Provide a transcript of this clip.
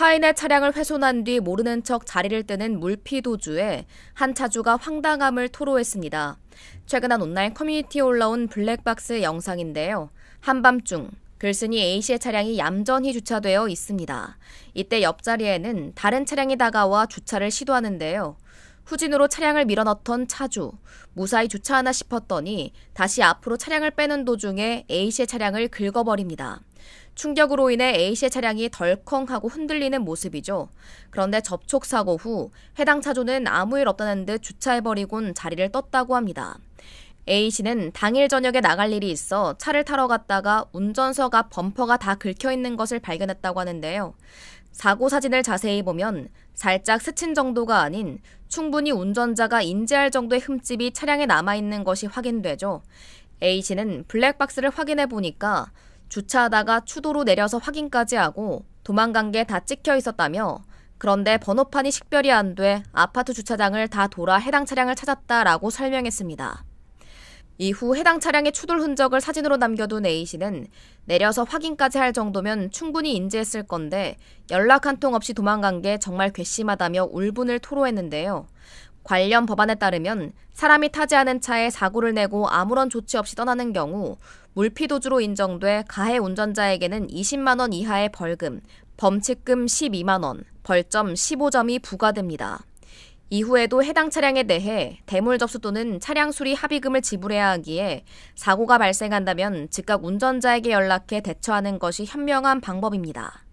타인의 차량을 훼손한 뒤 모르는 척 자리를 뜨는 물피 도주에 한 차주가 황당함을 토로했습니다. 최근한 온라인 커뮤니티에 올라온 블랙박스 영상인데요. 한밤중 글쓴이 A씨의 차량이 얌전히 주차되어 있습니다. 이때 옆자리에는 다른 차량이 다가와 주차를 시도하는데요. 후진으로 차량을 밀어넣던 차주, 무사히 주차하나 싶었더니 다시 앞으로 차량을 빼는 도중에 A씨의 차량을 긁어버립니다. 충격으로 인해 A씨의 차량이 덜컹하고 흔들리는 모습이죠. 그런데 접촉사고 후 해당 차주는 아무 일 없다는 듯 주차해버리곤 자리를 떴다고 합니다. A씨는 당일 저녁에 나갈 일이 있어 차를 타러 갔다가 운전석 앞 범퍼가 다 긁혀 있는 것을 발견했다고 하는데요. 사고 사진을 자세히 보면 살짝 스친 정도가 아닌 충분히 운전자가 인지할 정도의 흠집이 차량에 남아있는 것이 확인되죠. A씨는 블랙박스를 확인해 보니까 주차하다가 추도로 내려서 확인까지 하고 도망간 게 다 찍혀 있었다며 그런데 번호판이 식별이 안 돼 아파트 주차장을 다 돌아 해당 차량을 찾았다라고 설명했습니다. 이후 해당 차량의 추돌 흔적을 사진으로 남겨둔 A씨는 내려서 확인까지 할 정도면 충분히 인지했을 건데 연락 한 통 없이 도망간 게 정말 괘씸하다며 울분을 토로했는데요. 관련 법안에 따르면 사람이 타지 않은 차에 사고를 내고 아무런 조치 없이 떠나는 경우 물피도주로 인정돼 가해 운전자에게는 20만 원 이하의 벌금, 범칙금 12만 원, 벌점 15점이 부과됩니다. 이후에도 해당 차량에 대해 대물 접수 또는 차량 수리 합의금을 지불해야 하기에 사고가 발생한다면 즉각 운전자에게 연락해 대처하는 것이 현명한 방법입니다.